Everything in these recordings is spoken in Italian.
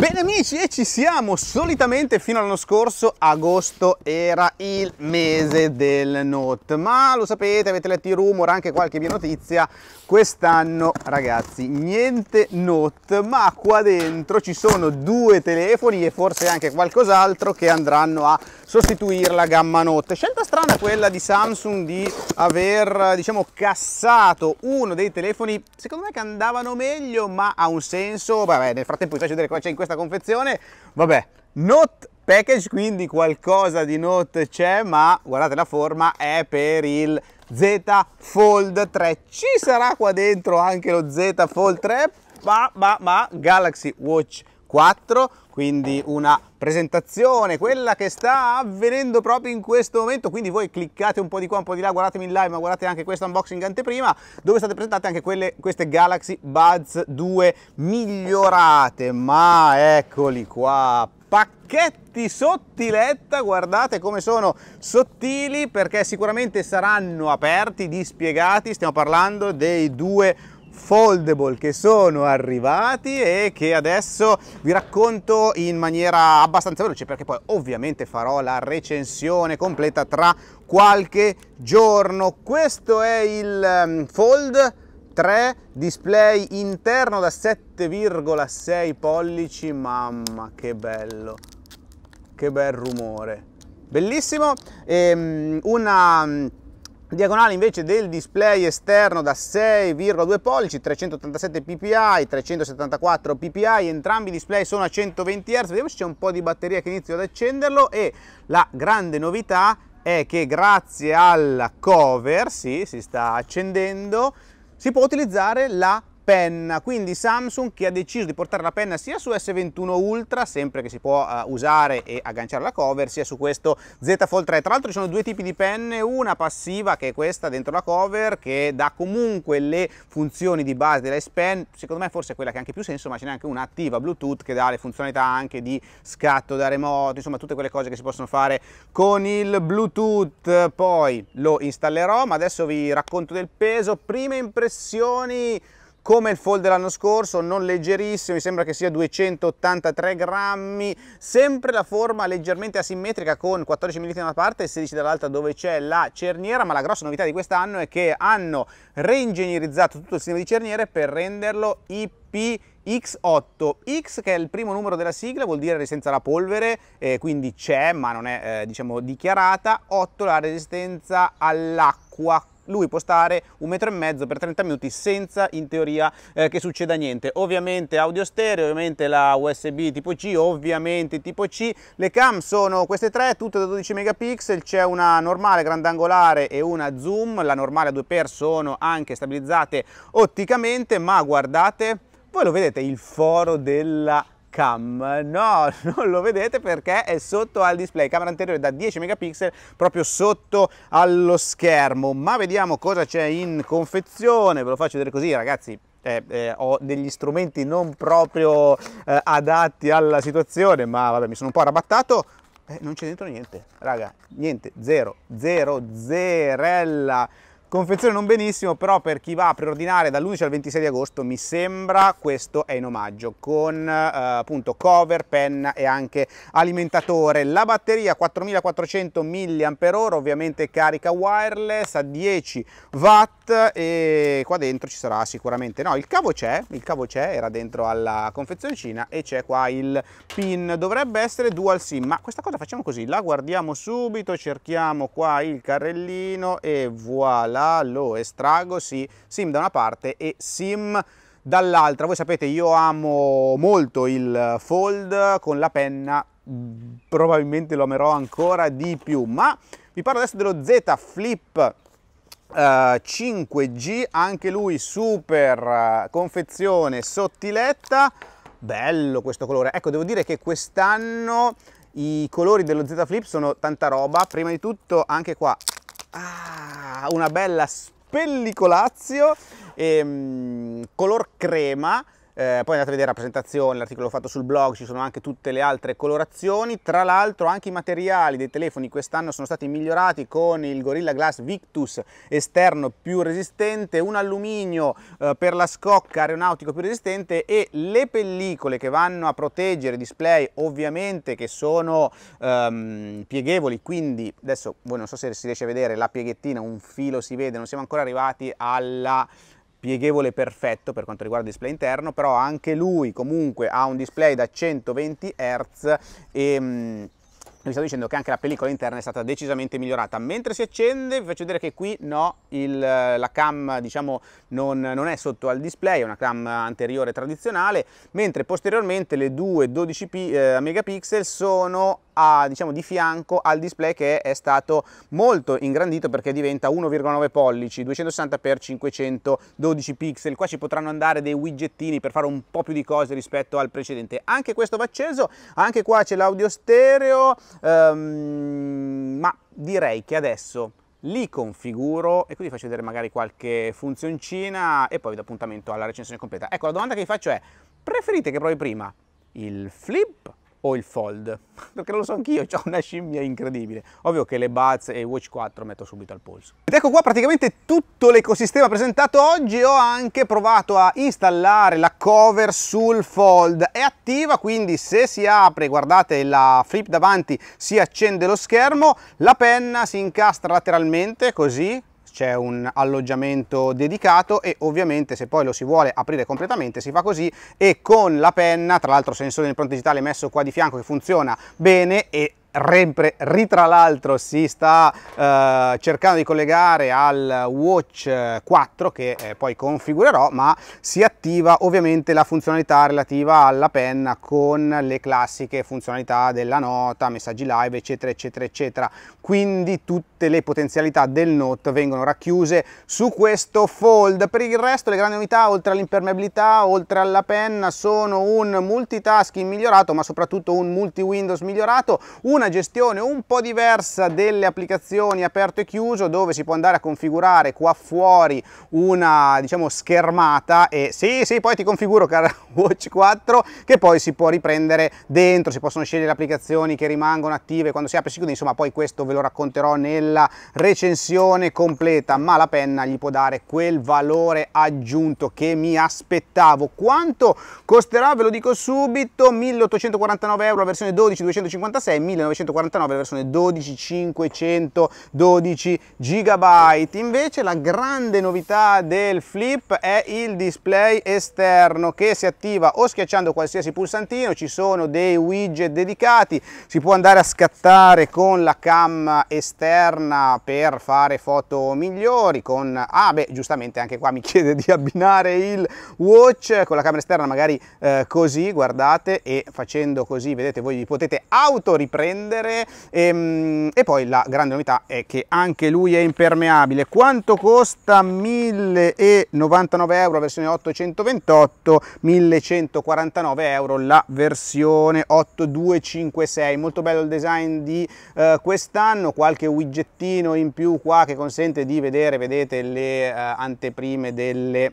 Bene amici e ci siamo, solitamente fino all'anno scorso agosto era il mese del Note, ma lo sapete, avete letto i rumor, anche qualche mia notizia, quest'anno ragazzi niente Note, ma qua dentro ci sono due telefoni e forse anche qualcos'altro che andranno a sostituire la gamma Note. Scelta strana quella di Samsung di aver diciamo cassato uno dei telefoni, secondo me che andavano meglio, ma ha un senso, vabbè nel frattempo vi faccio vedere cosa c'è in questo questa confezione. Vabbè, not package, quindi qualcosa di Note c'è, ma guardate la forma è per il Z Fold 3. Ci sarà qua dentro anche lo Z Fold 3, ma, ma, ma Galaxy Watch 4, quindi una presentazione, quella che sta avvenendo proprio in questo momento, quindi voi cliccate un po' di qua, un po' di là, guardatemi in live, ma guardate anche questo unboxing anteprima, dove state presentate anche quelle, queste Galaxy Buds 2 migliorate, ma eccoli qua, pacchetti sottiletta, guardate come sono sottili perché sicuramente saranno aperti, dispiegati, stiamo parlando dei due foldable che sono arrivati e che adesso vi racconto in maniera abbastanza veloce perché poi ovviamente farò la recensione completa tra qualche giorno. Questo è il ehm, Fold 3 display interno da 7,6 pollici, mamma che bello, che bel rumore, bellissimo, e, ehm, una diagonale invece del display esterno da 6,2 pollici 387 ppi 374 ppi entrambi i display sono a 120 Hz vediamo se c'è un po' di batteria che inizio ad accenderlo e la grande novità è che grazie alla cover sì, si sta accendendo si può utilizzare la penna, quindi Samsung che ha deciso di portare la penna sia su S21 Ultra, sempre che si può eh, usare e agganciare la cover, sia su questo Z Fold 3. Tra l'altro ci sono due tipi di penne, una passiva che è questa dentro la cover che dà comunque le funzioni di base dell'ice pen, secondo me forse è quella che ha anche più senso, ma ce n'è anche una attiva Bluetooth che dà le funzionalità anche di scatto da remoto, insomma tutte quelle cose che si possono fare con il Bluetooth. Poi lo installerò, ma adesso vi racconto del peso, prime impressioni come il fold dell'anno scorso, non leggerissimo, mi sembra che sia 283 grammi, sempre la forma leggermente asimmetrica con 14 mm da una parte e 16 dall'altra dove c'è la cerniera, ma la grossa novità di quest'anno è che hanno reingegnerizzato tutto il sistema di cerniere per renderlo IP X8. X che è il primo numero della sigla, vuol dire resistenza alla polvere, eh, quindi c'è ma non è eh, diciamo dichiarata. 8 la resistenza all'acqua, lui può stare un metro e mezzo per 30 minuti senza in teoria eh, che succeda niente. Ovviamente audio stereo, ovviamente la USB tipo C, ovviamente tipo C. Le cam sono queste tre, tutte da 12 megapixel, c'è una normale grandangolare e una zoom, la normale 2x sono anche stabilizzate otticamente, ma guardate, voi lo vedete il foro della cam no non lo vedete perché è sotto al display camera anteriore da 10 megapixel proprio sotto allo schermo ma vediamo cosa c'è in confezione ve lo faccio vedere così ragazzi eh, eh, ho degli strumenti non proprio eh, adatti alla situazione ma vabbè mi sono un po' arrabattato eh, non c'è dentro niente raga niente zero zero zerella Confezione non benissimo, però per chi va a preordinare dall'11 al 26 di agosto mi sembra questo è in omaggio con eh, appunto cover, penna e anche alimentatore. La batteria 4400 mAh, ovviamente carica wireless a 10 watt e qua dentro ci sarà sicuramente no, il cavo c'è, il cavo c'è, era dentro alla confezioncina e c'è qua il pin. Dovrebbe essere dual SIM, ma questa cosa facciamo così, la guardiamo subito, cerchiamo qua il carrellino e voilà là, lo estraggo, sì, sim da una parte e sim dall'altra. Voi sapete io amo molto il fold con la penna, probabilmente lo amerò ancora di più, ma vi parlo adesso dello Z Flip uh, eh, 5G, anche lui super uh, confezione sottiletta, bello questo colore. Ecco, devo dire che quest'anno i colori dello Z Flip sono tanta roba, prima di tutto anche qua Ah, una bella spellicolazio, ehm, color crema, eh, poi andate a vedere la presentazione, l'articolo fatto sul blog, ci sono anche tutte le altre colorazioni, tra l'altro anche i materiali dei telefoni quest'anno sono stati migliorati con il Gorilla Glass Victus esterno più resistente, un alluminio eh, per la scocca aeronautico più resistente e le pellicole che vanno a proteggere i display ovviamente che sono ehm, pieghevoli, quindi adesso voi non so se si riesce a vedere la pieghettina, un filo si vede, non siamo ancora arrivati alla pieghevole perfetto per quanto riguarda il display interno, però anche lui comunque ha un display da 120 Hz e... Mh, mm, vi stavo dicendo che anche la pellicola interna è stata decisamente migliorata mentre si accende vi faccio vedere che qui no il, la cam diciamo non, non, è sotto al display è una cam anteriore tradizionale mentre posteriormente le due 12 p, eh, megapixel sono a, diciamo, di fianco al display che è stato molto ingrandito perché diventa 1,9 pollici, 260x512 pixel. Qua ci potranno andare dei widgettini per fare un po' più di cose rispetto al precedente. Anche questo va acceso, anche qua c'è l'audio stereo, ehm, ma direi che adesso li configuro e qui vi faccio vedere magari qualche funzioncina e poi vi do appuntamento alla recensione completa. Ecco, la domanda che vi faccio è, preferite che provi prima il flip o il fold perché lo so anch'io ho una scimmia incredibile ovvio che le buds e i watch 4 metto subito al polso ed ecco qua praticamente tutto l'ecosistema presentato oggi ho anche provato a installare la cover sul fold è attiva quindi se si apre guardate la flip davanti si accende lo schermo la penna si incastra lateralmente così c'è un alloggiamento dedicato e ovviamente se poi lo si vuole aprire completamente si fa così e con la penna, tra l'altro sensore di impronta digitale messo qua di fianco che funziona bene e Repre, tra l'altro si sta eh, cercando di collegare al Watch 4 eh, che eh, poi configurerò ma si attiva ovviamente la funzionalità relativa alla penna con le classiche funzionalità della nota, messaggi live eccetera eccetera eccetera quindi tutte le potenzialità del Note vengono racchiuse su questo fold per il resto le grandi novità oltre all'impermeabilità oltre alla penna sono un multitasking migliorato ma soprattutto un multi windows migliorato una gestione un po' diversa delle applicazioni aperto e chiuso dove si può andare a configurare qua fuori una diciamo schermata e sì sì poi ti configuro cara Watch 4 che poi si può riprendere dentro, si possono scegliere le applicazioni che rimangono attive quando si apre si insomma poi questo ve lo racconterò nella recensione completa ma la penna gli può dare quel valore aggiunto che mi aspettavo. Quanto costerà? Ve lo dico subito, 1849 euro la versione 12, 256, 1900 1949 la versione 12512 GB. Invece la grande novità del Flip è il display esterno che si attiva o schiacciando qualsiasi pulsantino, ci sono dei widget dedicati, si può andare a scattare con la cam esterna per fare foto migliori con ah beh, giustamente anche qua mi chiede di abbinare il watch con la camera esterna magari eh, così, guardate e facendo così, vedete voi vi potete auto riprendere prendere e, ehm, e, poi la grande novità è che anche lui è impermeabile quanto costa 1099 euro versione 828 1149 euro la versione 8256 molto bello il design di eh, quest'anno qualche widgettino in più qua che consente di vedere vedete le eh, anteprime delle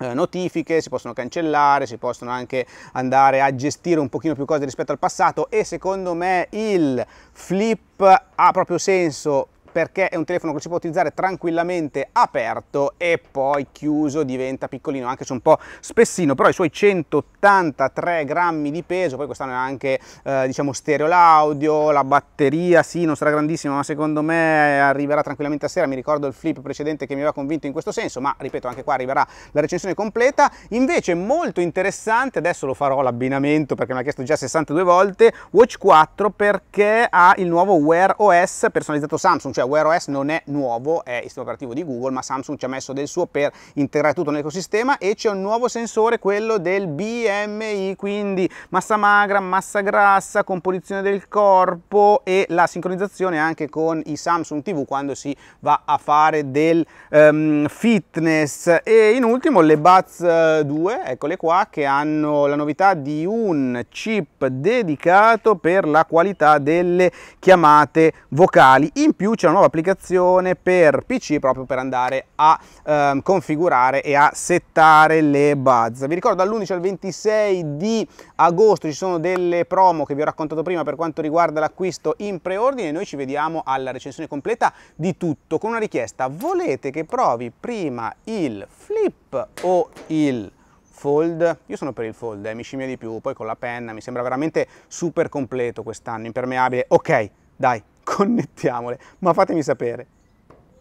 eh, notifiche, si possono cancellare, si possono anche andare a gestire un pochino più cose rispetto al passato e secondo me il flip ha proprio senso perché è un telefono che si può utilizzare tranquillamente aperto e poi chiuso diventa piccolino anche se un po' spessino però i suoi 183 grammi di peso poi quest'anno è anche eh, diciamo stereo l'audio la batteria sì non sarà grandissima ma secondo me arriverà tranquillamente a sera mi ricordo il flip precedente che mi aveva convinto in questo senso ma ripeto anche qua arriverà la recensione completa invece molto interessante adesso lo farò l'abbinamento perché mi ha chiesto già 62 volte watch 4 perché ha il nuovo wear OS personalizzato Samsung cioè Wear OS non è nuovo, è il sistema operativo di Google, ma Samsung ci ha messo del suo per integrare tutto nell'ecosistema e c'è un nuovo sensore, quello del BMI, quindi massa magra, massa grassa, composizione del corpo e la sincronizzazione anche con i Samsung TV quando si va a fare del um, fitness. E in ultimo le Buds 2, eh, eccole qua, che hanno la novità di un chip dedicato per la qualità delle chiamate vocali. In più c'è una nuova applicazione per PC proprio per andare a ehm, configurare e a settare le buzz. Vi ricordo dall'11 al 26 di agosto ci sono delle promo che vi ho raccontato prima per quanto riguarda l'acquisto in preordine. Noi ci vediamo alla recensione completa di tutto con una richiesta. Volete che provi prima il flip o il fold? Io sono per il fold, eh, mi scimmia di più, poi con la penna mi sembra veramente super completo quest'anno, impermeabile. Ok, dai, connettiamole, ma fatemi sapere.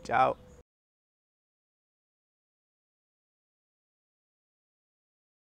Ciao!